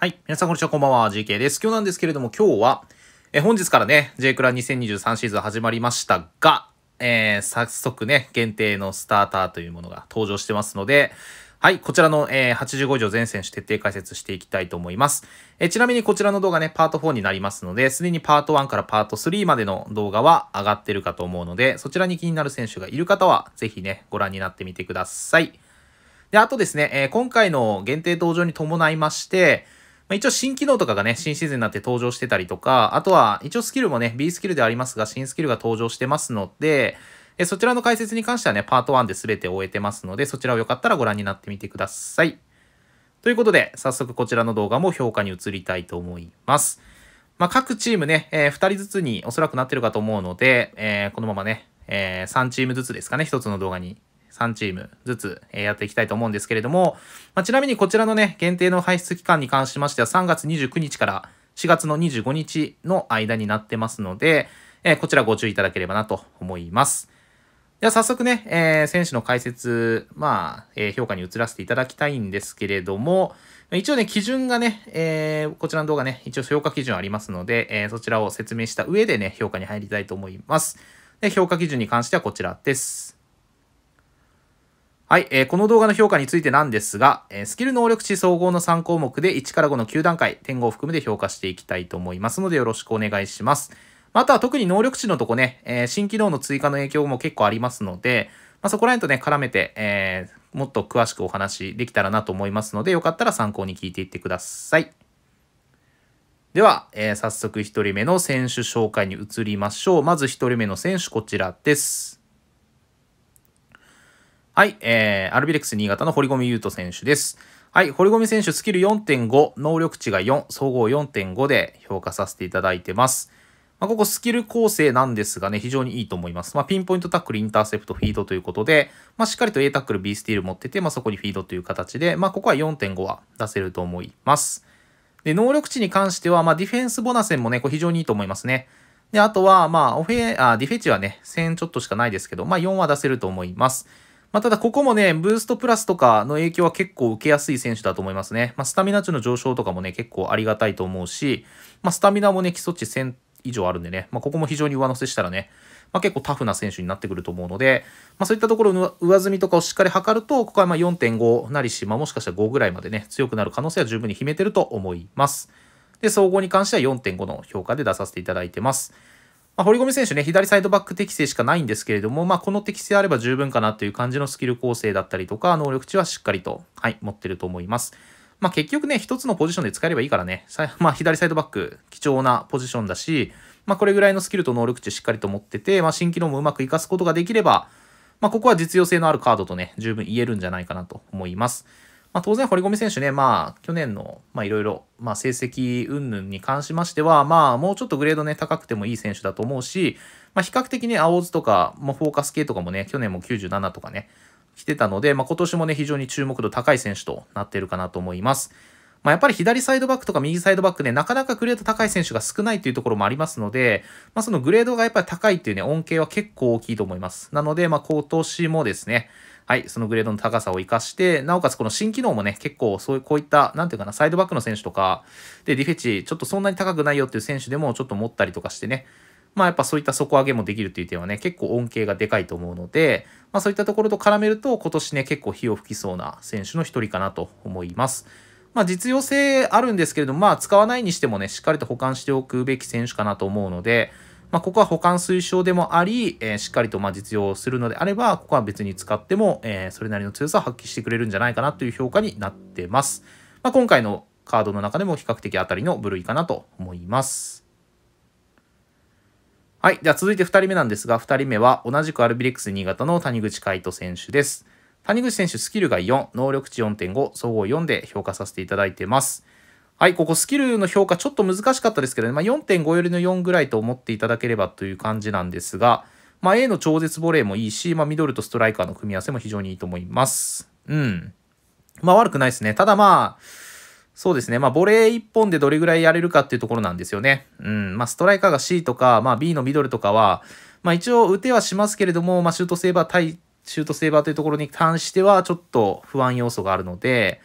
はい。皆さん、こんにちは。こんばんは。GK です。今日なんですけれども、今日は、え本日からね、J クラ2023シーズン始まりましたが、えー、早速ね、限定のスターターというものが登場してますので、はい、こちらの、えー、85条全選手徹底解説していきたいと思います、えー、ちなみにこちらの動画ね、パート4になりますので、すでにパート1からパート3までの動画は上がってるかと思うので、そちらに気になる選手がいる方は、ぜひね、ご覧になってみてください。で、あとですね、えー、今回の限定登場に伴いまして、まあ、一応新機能とかがね、新シーズンになって登場してたりとか、あとは一応スキルもね、B スキルではありますが、新スキルが登場してますので、えそちらの解説に関してはね、パート1で全て終えてますので、そちらをよかったらご覧になってみてください。ということで、早速こちらの動画も評価に移りたいと思います。まあ、各チームね、えー、2人ずつにおそらくなってるかと思うので、えー、このままね、えー、3チームずつですかね、1つの動画に3チームずつ、えやっていきたいと思うんですけれども、まあ、ちなみにこちらのね、限定の排出期間に関しましては3月29日から4月の25日の間になってますので、えこちらご注意いただければなと思います。では早速ね、えー、選手の解説、まあ、えー、評価に移らせていただきたいんですけれども、一応ね、基準がね、えー、こちらの動画ね、一応評価基準ありますので、えそちらを説明した上でね、評価に入りたいと思います。で、評価基準に関してはこちらです。はい、えー、この動画の評価についてなんですが、えー、スキル能力値総合の3項目で1から5の9段階、点号を含めて評価していきたいと思いますのでよろしくお願いします。また特に能力値のとこね、えー、新機能の追加の影響も結構ありますので、まあ、そこら辺とね、絡めて、えー、もっと詳しくお話できたらなと思いますので、よかったら参考に聞いていってください。では、えー、早速1人目の選手紹介に移りましょう。まず1人目の選手、こちらです。はい、えー、アルビレックス新潟の堀米優斗選手です。はい、堀米選手スキル4.5、能力値が4、総合4.5で評価させていただいてます。まあ、ここスキル構成なんですがね、非常にいいと思います。まあ、ピンポイントタックル、インターセプト、フィードということで、まあ、しっかりと A タックル、B スティール持ってて、まあ、そこにフィードという形で、まあ、ここは4.5は出せると思います。で、能力値に関しては、まあ、ディフェンスボナセンもね、これ非常にいいと思いますね。で、あとは、まあ、オフェ、あ、ディフェチはね、1000ちょっとしかないですけど、まあ、4は出せると思います。まあ、ただここもね、ブーストプラスとかの影響は結構受けやすい選手だと思いますね。まあ、スタミナ値の上昇とかもね、結構ありがたいと思うし、まあ、スタミナもね、基礎値1000以上あるんでね、まここも非常に上乗せしたらね、ま結構タフな選手になってくると思うので、まそういったところの上積みとかをしっかり測ると、ここはま4.5なりし、まもしかしたら5ぐらいまでね、強くなる可能性は十分に秘めてると思います。で、総合に関しては4.5の評価で出させていただいてます。まあ、堀米選手ね、左サイドバック適正しかないんですけれども、まあ、この適性あれば十分かなという感じのスキル構成だったりとか、能力値はしっかりと、はい、持ってると思います。まあ、結局ね、一つのポジションで使えればいいからね、まあ、左サイドバック、貴重なポジションだし、まあ、これぐらいのスキルと能力値しっかりと持ってて、まあ、新機能もうまく活かすことができれば、まあ、ここは実用性のあるカードとね、十分言えるんじゃないかなと思います。まあ、当然、堀米選手ね、まあ、去年の、まあ、いろいろ、まあ、成績云々に関しましては、まあ、もうちょっとグレードね、高くてもいい選手だと思うし、まあ、比較的ね、青図とか、もフォーカス系とかもね、去年も97とかね、来てたので、まあ、今年もね、非常に注目度高い選手となっているかなと思います。まあ、やっぱり左サイドバックとか右サイドバックね、なかなかグレード高い選手が少ないというところもありますので、まあ、そのグレードがやっぱり高いっていうね、恩恵は結構大きいと思います。なので、まあ、今年もですね、はい、そのグレードの高さを活かして、なおかつこの新機能もね、結構そういう、こういった、なんていうかな、サイドバックの選手とか、で、ディフェチ、ちょっとそんなに高くないよっていう選手でもちょっと持ったりとかしてね、まあやっぱそういった底上げもできるっていう点はね、結構恩恵がでかいと思うので、まあそういったところと絡めると、今年ね、結構火を吹きそうな選手の一人かなと思います。まあ、実用性あるんですけれども、まあ、使わないにしてもね、しっかりと保管しておくべき選手かなと思うので、まあ、ここは保管推奨でもあり、えー、しっかりとま実用するのであれば、ここは別に使っても、えー、それなりの強さを発揮してくれるんじゃないかなという評価になってます。まあ、今回のカードの中でも比較的当たりの部類かなと思います。はい。では続いて2人目なんですが、2人目は同じくアルビレックス新潟の谷口海人選手です。谷口選手、スキルが4、能力値4.5、総合4で評価させていただいてます。はい、ここスキルの評価ちょっと難しかったですけどね、まあ、4.5よりの4ぐらいと思っていただければという感じなんですが、まあ、A の超絶ボレーもいいし、まあ、ミドルとストライカーの組み合わせも非常にいいと思います。うん。まあ悪くないですね。ただまあ、そうですね。まあ、ボレー1本でどれぐらいやれるかっていうところなんですよね。うん。まあ、ストライカーが C とか、まあ、B のミドルとかは、まあ、一応打てはしますけれども、まあ、シュートセーバー対、シュートセーバーというところに関しては、ちょっと不安要素があるので、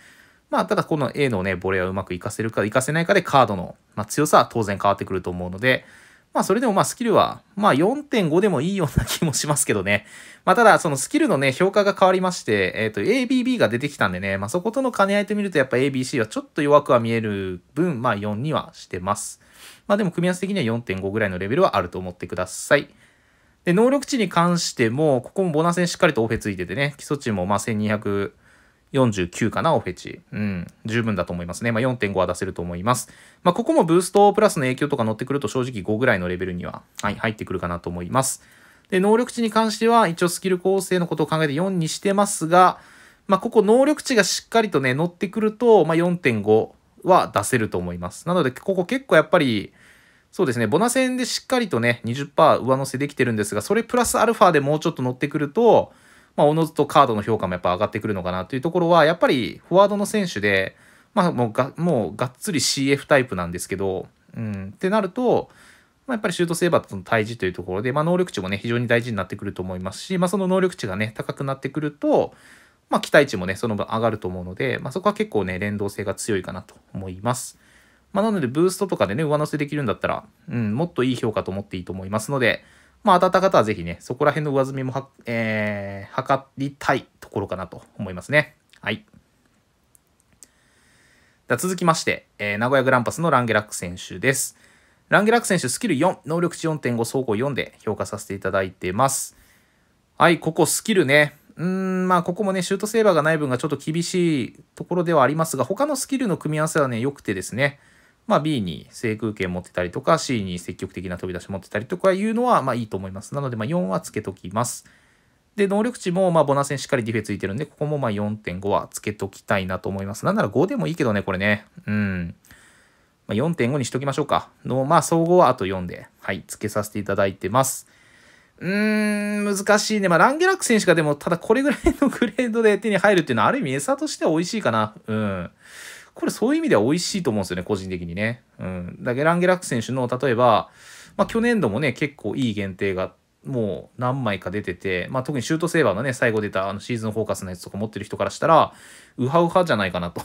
まあ、ただこの A のね、ボレーをうまく活かせるか活かせないかでカードの、ま強さは当然変わってくると思うので、まあそれでもまあスキルは、まあ4.5でもいいような気もしますけどね。まあただそのスキルのね、評価が変わりまして、えっ、ー、と ABB が出てきたんでね、まあそことの兼ね合いと見るとやっぱ ABC はちょっと弱くは見える分、まあ4にはしてます。まあでも組み合わせ的には4.5ぐらいのレベルはあると思ってください。で、能力値に関しても、ここもボナセンしっかりとオフェついててね、基礎値もまあ1200、49かな、オフェチ。うん、十分だと思いますね。まあ、4.5は出せると思います。まあ、ここもブーストプラスの影響とか乗ってくると正直5ぐらいのレベルには、はい、入ってくるかなと思います。で、能力値に関しては、一応スキル構成のことを考えて4にしてますが、まあ、ここ能力値がしっかりとね、乗ってくると、まあ、4.5は出せると思います。なので、ここ結構やっぱり、そうですね、ボナ戦でしっかりとね、20%上乗せできてるんですが、それプラスアルファでもうちょっと乗ってくると、まあ、おのずとカードの評価もやっぱ上がってくるのかなというところは、やっぱりフォワードの選手で、まあ、もうが、もうがっつり CF タイプなんですけど、うん、ってなると、まあ、やっぱりシュートセーバーとの対峙というところで、まあ、能力値もね、非常に大事になってくると思いますし、まあ、その能力値がね、高くなってくると、まあ、期待値もね、その分上がると思うので、まあ、そこは結構ね、連動性が強いかなと思います。まあ、なので、ブーストとかでね、上乗せできるんだったら、うん、もっといい評価と思っていいと思いますので、まあ、当たった方はぜひね、そこら辺の上積みもは、えー、測りたいところかなと思いますね。はい。続きまして、えー、名古屋グランパスのランゲラック選手です。ランゲラック選手、スキル4、能力値4.5、走行4で評価させていただいてます。はい、ここスキルね。うん、まあ、ここもね、シュートセーバーがない分がちょっと厳しいところではありますが、他のスキルの組み合わせはね、良くてですね。まあ、B に制空権持ってたりとか C に積極的な飛び出し持ってたりとかいうのはまあいいと思います。なのでまあ4はつけときます。で、能力値もまあボナー戦しっかりディフェついてるんで、ここもまあ4.5はつけときたいなと思います。なんなら5でもいいけどね、これね。うん。まあ、4.5にしときましょうか。の、まあ総合はあと4で、はい、つけさせていただいてます。うーん、難しいね。まあ、ランゲラック選手がでも、ただこれぐらいのグレードで手に入るっていうのは、ある意味餌としては美味しいかな。うん。これそういう意味では美味しいと思うんですよね、個人的にね。うん。だゲランゲラック選手の、例えば、まあ、去年度もね、結構いい限定がもう何枚か出てて、まあ、特にシュートセーバーのね、最後出たあのシーズンフォーカスのやつとか持ってる人からしたら、ウハウハじゃないかなと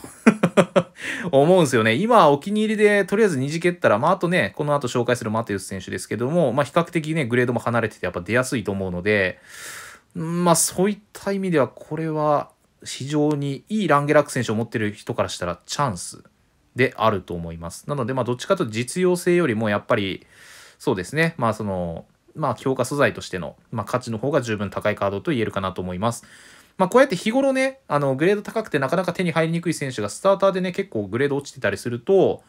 思うんですよね。今、お気に入りで、とりあえず2次蹴ったら、まあ、あとね、この後紹介するマテウス選手ですけども、まあ、比較的ね、グレードも離れてて、やっぱ出やすいと思うので、まあ、そういった意味では、これは、非常にいいランゲラック選手を持ってる人からしたらチャンスであると思います。なので、まあ、どっちかと実用性よりもやっぱり、そうですね、まあ、その、まあ、強化素材としての、まあ、価値の方が十分高いカードと言えるかなと思います。まあ、こうやって日頃ね、あの、グレード高くてなかなか手に入りにくい選手がスターターでね、結構グレード落ちてたりすると、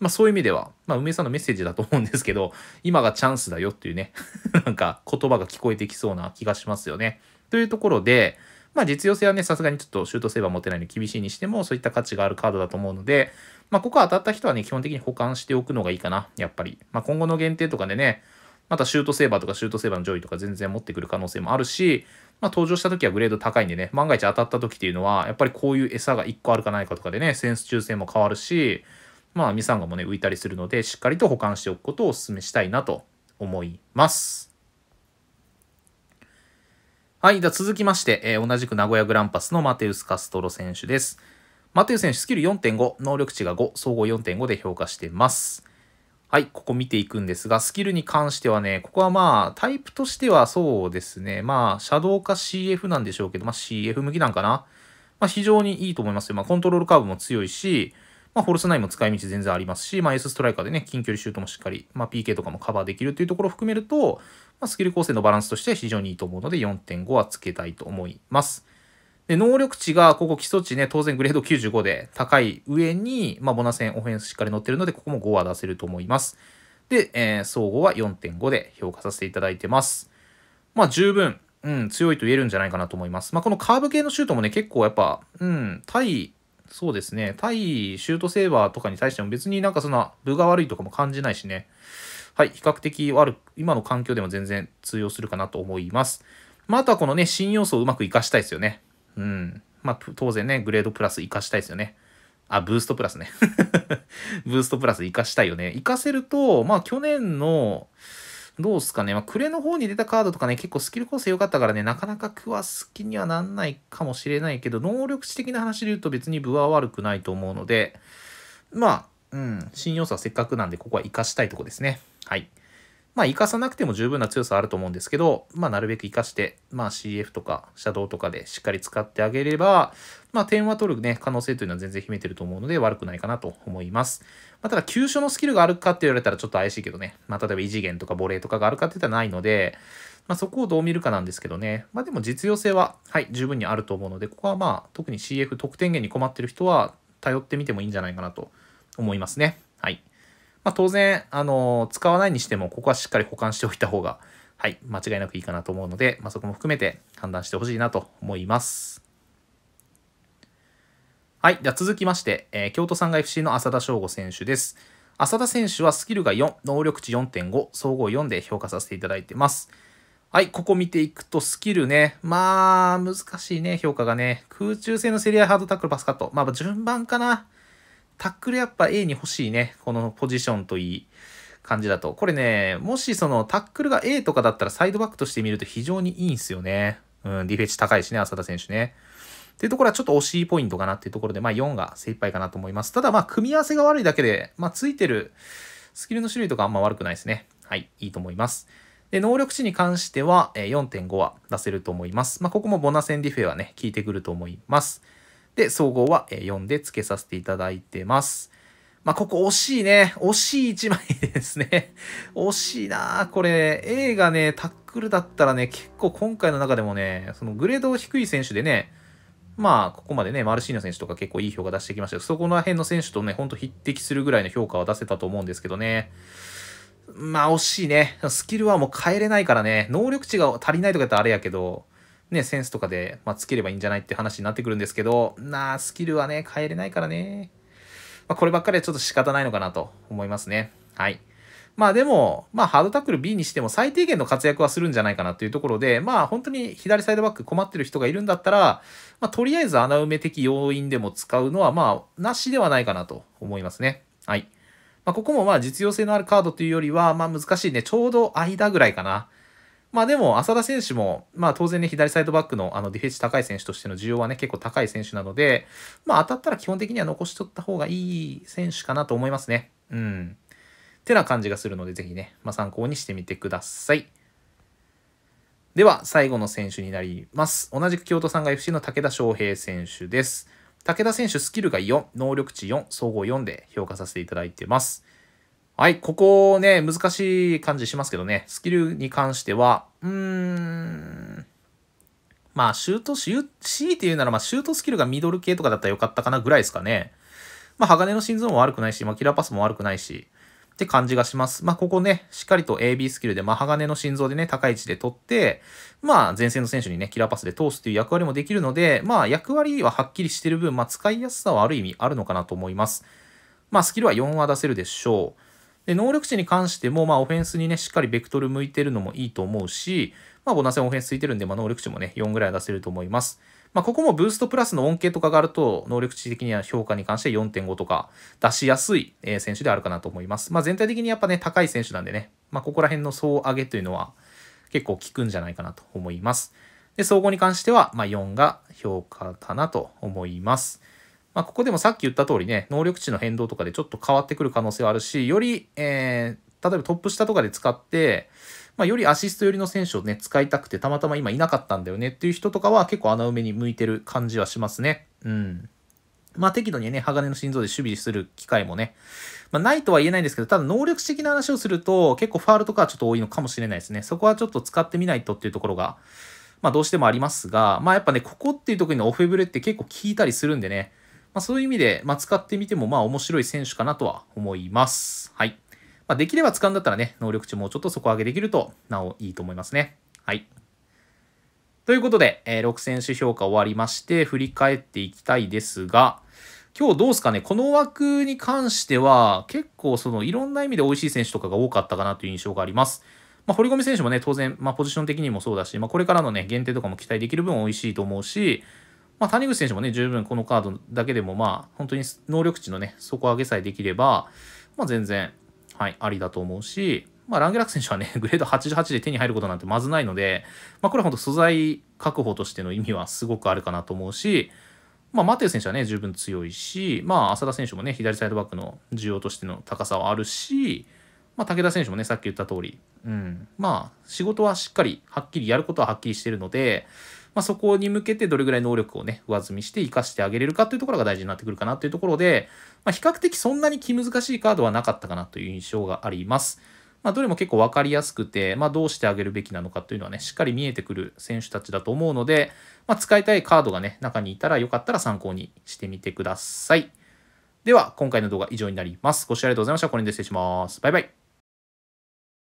まあ、そういう意味では、まあ、梅さんのメッセージだと思うんですけど、今がチャンスだよっていうね なんか言葉が聞こえてきそうな気がしますよね。というところで、まあ実用性はね、さすがにちょっとシュートセーバー持てないので厳しいにしても、そういった価値があるカードだと思うので、まあここ当たった人はね、基本的に保管しておくのがいいかな、やっぱり。まあ今後の限定とかでね、またシュートセーバーとかシュートセーバーの上位とか全然持ってくる可能性もあるし、まあ登場した時はグレード高いんでね、万が一当たった時っていうのは、やっぱりこういう餌が1個あるかないかとかでね、センス抽選も変わるし、まあミサンガもね、浮いたりするので、しっかりと保管しておくことをお勧めしたいなと思います。はい、では続きまして、えー、同じく名古屋グランパスのマテウス・カストロ選手です。マテウス選手、スキル4.5、能力値が5、総合4.5で評価してます。はい、ここ見ていくんですが、スキルに関してはね、ここはまあ、タイプとしてはそうですね、まあ、シャドウか CF なんでしょうけど、まあ CF 向きなんかな。まあ、非常にいいと思いますよ。まあ、コントロールカーブも強いし、まあ、フォルス9も使い道全然ありますし、まあ、エースストライカーでね、近距離シュートもしっかり、まあ、PK とかもカバーできるというところを含めると、まあ、スキル構成のバランスとして非常にいいと思うので、4.5はつけたいと思います。で、能力値が、ここ基礎値ね、当然グレード95で高い上に、まあ、ボナセンオフェンスしっかり乗ってるので、ここも5は出せると思います。で、えー、総合は4.5で評価させていただいてます。まあ、十分、うん、強いと言えるんじゃないかなと思います。まあ、このカーブ系のシュートもね、結構やっぱ、うん、対そうですね。対シュートセーバーとかに対しても別になんかその分が悪いとかも感じないしね。はい、比較的悪く、今の環境でも全然通用するかなと思います。まあ、あとはこのね、新要素をうまく活かしたいですよね。うん。まあ、当然ね、グレードプラス活かしたいですよね。あ、ブーストプラスね。ブーストプラス活かしたいよね。活かせると、まあ、去年の、どうすかね。まあ、クれの方に出たカードとかね、結構スキル構成良かったからね、なかなかクワ好きにはなんないかもしれないけど、能力値的な話で言うと別に部は悪くないと思うので、まあ、うん、新要素はせっかくなんで、ここは活かしたいとこですね。はい。まあ、生かさなくても十分な強さあると思うんですけど、まあ、なるべく生かして、まあ、CF とか、シャドウとかでしっかり使ってあげれば、まあ、点は取るね、可能性というのは全然秘めてると思うので、悪くないかなと思います。まあ、ただ、急所のスキルがあるかって言われたらちょっと怪しいけどね、まあ、例えば異次元とかボレーとかがあるかって言ったらないので、まあ、そこをどう見るかなんですけどね、まあ、でも実用性は、はい、十分にあると思うので、ここはまあ、特に CF 得点源に困ってる人は、頼ってみてもいいんじゃないかなと思いますね。まあ、当然、あの、使わないにしても、ここはしっかり保管しておいた方が、はい、間違いなくいいかなと思うので、まあ、そこも含めて判断してほしいなと思います。はい、では続きまして、えー、京都産が FC の浅田翔吾選手です。浅田選手はスキルが4、能力値4.5、総合4で評価させていただいてます。はい、ここ見ていくとスキルね、まあ、難しいね、評価がね。空中戦のセリアハードタックルパスカット。まあ、順番かな。タックルやっぱ A に欲しいね。このポジションといい感じだと。これね、もしそのタックルが A とかだったらサイドバックとして見ると非常にいいんすよね。うん、ディフェッチ高いしね、浅田選手ね。っていうところはちょっと惜しいポイントかなっていうところで、まあ4が精一杯かなと思います。ただまあ組み合わせが悪いだけで、まあついてるスキルの種類とかあんま悪くないですね。はい、いいと思います。で、能力値に関しては4.5は出せると思います。まあここもボナセンディフェはね、効いてくると思います。で、総合は読んで付けさせていただいてます。まあ、ここ惜しいね。惜しい1枚ですね。惜しいなこれ、A がね、タックルだったらね、結構今回の中でもね、そのグレード低い選手でね、まあ、ここまでね、マルシーノ選手とか結構いい評価出してきましたけど、そこら辺の選手とね、ほんと匹敵するぐらいの評価は出せたと思うんですけどね。まあ、惜しいね。スキルはもう変えれないからね、能力値が足りないとかやったらあれやけど、ね、センスとかで、まあ、つければいいんじゃないって話になってくるんですけど、なあ、スキルはね、変えれないからね。まあ、こればっかりはちょっと仕方ないのかなと思いますね。はい。まあでも、まあハードタックル B にしても最低限の活躍はするんじゃないかなというところで、まあ本当に左サイドバック困ってる人がいるんだったら、まあとりあえず穴埋め的要因でも使うのはまあなしではないかなと思いますね。はい。まあここもまあ実用性のあるカードというよりは、まあ難しいね、ちょうど間ぐらいかな。まあでも、浅田選手も、まあ当然ね、左サイドバックのあのディフェンス高い選手としての需要はね、結構高い選手なので、まあ当たったら基本的には残しとった方がいい選手かなと思いますね。うん。ってな感じがするので、ぜひね、まあ参考にしてみてください。では、最後の選手になります。同じく京都産が FC の武田翔平選手です。武田選手、スキルが4、能力値4、総合4で評価させていただいてます。はい、ここね、難しい感じしますけどね、スキルに関しては、うーん、まあ、シュート、シュー、ーって言うなら、まあ、シュートスキルがミドル系とかだったらよかったかなぐらいですかね。まあ、鋼の心臓も悪くないし、まあ、キラーパスも悪くないし、って感じがします。まあ、ここね、しっかりと AB スキルで、まあ、鋼の心臓でね、高い位置で取って、まあ、前線の選手にね、キラーパスで通すという役割もできるので、まあ、役割ははっきりしてる分、まあ、使いやすさはある意味あるのかなと思います。まあ、スキルは4は出せるでしょう。で、能力値に関しても、まあ、オフェンスにね、しっかりベクトル向いてるのもいいと思うし、まあ、ボナセンオフェンスついてるんで、まあ、能力値もね、4ぐらい出せると思います。まあ、ここもブーストプラスの恩恵とかがあると、能力値的には評価に関して4.5とか出しやすい選手であるかなと思います。まあ、全体的にやっぱね、高い選手なんでね、まあ、ここら辺の総上げというのは結構効くんじゃないかなと思います。で、総合に関しては、ま4が評価かなと思います。まあ、ここでもさっき言った通りね、能力値の変動とかでちょっと変わってくる可能性はあるし、より、えー、例えばトップ下とかで使って、まあ、よりアシスト寄りの選手をね、使いたくて、たまたま今いなかったんだよねっていう人とかは結構穴埋めに向いてる感じはしますね。うん。まあ適度にね、鋼の心臓で守備する機会もね、まあないとは言えないんですけど、ただ能力的な話をすると、結構ファールとかはちょっと多いのかもしれないですね。そこはちょっと使ってみないとっていうところが、まあどうしてもありますが、まあやっぱね、ここっていうところにオフェブレって結構効いたりするんでね、まあ、そういう意味で、まあ、使ってみても、まあ、面白い選手かなとは思います。はい。まあ、できれば使うんだったらね、能力値もうちょっと底上げできると、なおいいと思いますね。はい。ということで、えー、6選手評価終わりまして、振り返っていきたいですが、今日どうですかね、この枠に関しては、結構そのいろんな意味で美味しい選手とかが多かったかなという印象があります。まあ、堀米選手もね、当然、まあ、ポジション的にもそうだし、まあ、これからのね、限定とかも期待できる分美味しいと思うし、まあ、谷口選手もね、十分このカードだけでも、まあ、本当に能力値のね、底上げさえできれば、まあ、全然、はい、ありだと思うし、まあ、ランゲラク選手はね、グレード88で手に入ることなんてまずないので、まあ、これは本当素材確保としての意味はすごくあるかなと思うし、まあ、マテウ選手はね、十分強いし、まあ、浅田選手もね、左サイドバックの需要としての高さはあるし、まあ、武田選手もね、さっき言った通り、うん、まあ、仕事はしっかり、はっきりやることははっきりしてるので、まあ、そこに向けてどれぐらい能力をね、上積みして活かしてあげれるかというところが大事になってくるかなというところで、まあ、比較的そんなに気難しいカードはなかったかなという印象があります。まあ、どれも結構分かりやすくて、まあ、どうしてあげるべきなのかというのはね、しっかり見えてくる選手たちだと思うので、まあ、使いたいカードがね、中にいたらよかったら参考にしてみてください。では、今回の動画以上になります。ご視聴ありがとうございました。これで失礼します。バイバイ。